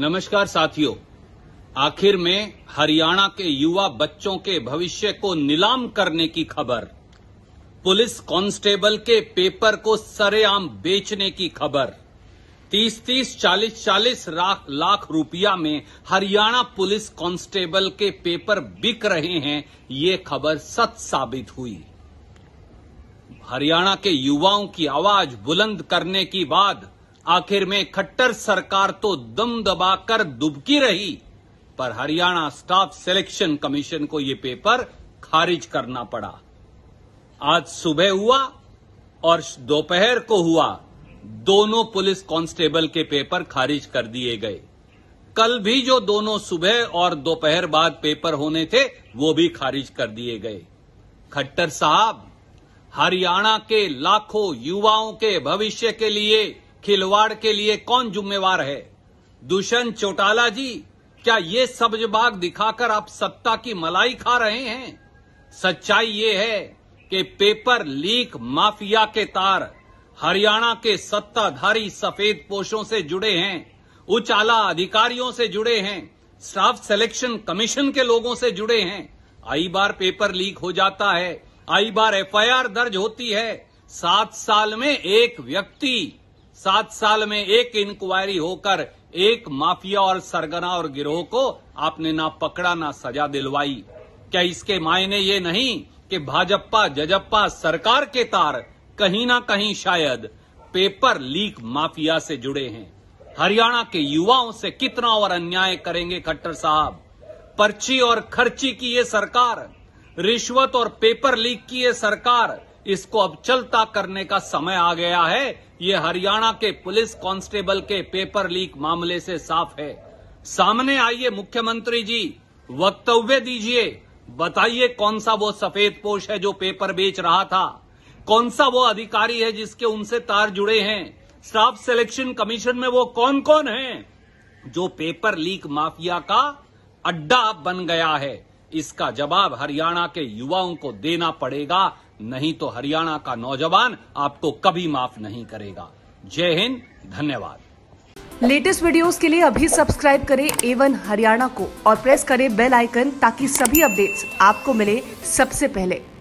नमस्कार साथियों आखिर में हरियाणा के युवा बच्चों के भविष्य को नीलाम करने की खबर पुलिस कांस्टेबल के पेपर को सरेआम बेचने की खबर तीस तीस चालीस चालीस लाख रुपया में हरियाणा पुलिस कांस्टेबल के पेपर बिक रहे हैं ये खबर सच साबित हुई हरियाणा के युवाओं की आवाज बुलंद करने की बाद आखिर में खट्टर सरकार तो दम दबाकर दुबकी रही पर हरियाणा स्टाफ सिलेक्शन कमीशन को यह पेपर खारिज करना पड़ा आज सुबह हुआ और दोपहर को हुआ दोनों पुलिस कांस्टेबल के पेपर खारिज कर दिए गए कल भी जो दोनों सुबह और दोपहर बाद पेपर होने थे वो भी खारिज कर दिए गए खट्टर साहब हरियाणा के लाखों युवाओं के भविष्य के लिए खिलवाड़ के लिए कौन जुम्मेवार है दुष्यंत चौटाला जी क्या ये बाग दिखाकर आप सत्ता की मलाई खा रहे हैं सच्चाई ये है कि पेपर लीक माफिया के तार हरियाणा के सत्ताधारी सफेद पोषों से जुड़े हैं उच्च आला अधिकारियों से जुड़े हैं स्टाफ सिलेक्शन कमीशन के लोगों से जुड़े हैं आई बार पेपर लीक हो जाता है आई बार एफआईआर दर्ज होती है सात साल में एक व्यक्ति सात साल में एक इंक्वायरी होकर एक माफिया और सरगना और गिरोह को आपने ना पकड़ा ना सजा दिलवाई क्या इसके मायने ये नहीं कि भाजपा जजपा सरकार के तार कहीं ना कहीं शायद पेपर लीक माफिया से जुड़े हैं हरियाणा के युवाओं से कितना और अन्याय करेंगे खट्टर साहब पर्ची और खर्ची की ये सरकार रिश्वत और पेपर लीक की ये सरकार इसको अब चलता करने का समय आ गया है ये हरियाणा के पुलिस कांस्टेबल के पेपर लीक मामले से साफ है सामने आइए मुख्यमंत्री जी वक्तव्य दीजिए बताइए कौन सा वो सफेद पोष है जो पेपर बेच रहा था कौन सा वो अधिकारी है जिसके उनसे तार जुड़े हैं स्टाफ सिलेक्शन कमीशन में वो कौन कौन है जो पेपर लीक माफिया का अड्डा बन गया है इसका जवाब हरियाणा के युवाओं को देना पड़ेगा नहीं तो हरियाणा का नौजवान आपको कभी माफ नहीं करेगा जय हिंद धन्यवाद लेटेस्ट वीडियोस के लिए अभी सब्सक्राइब करें एवन हरियाणा को और प्रेस करें बेल आइकन ताकि सभी अपडेट्स आपको मिले सबसे पहले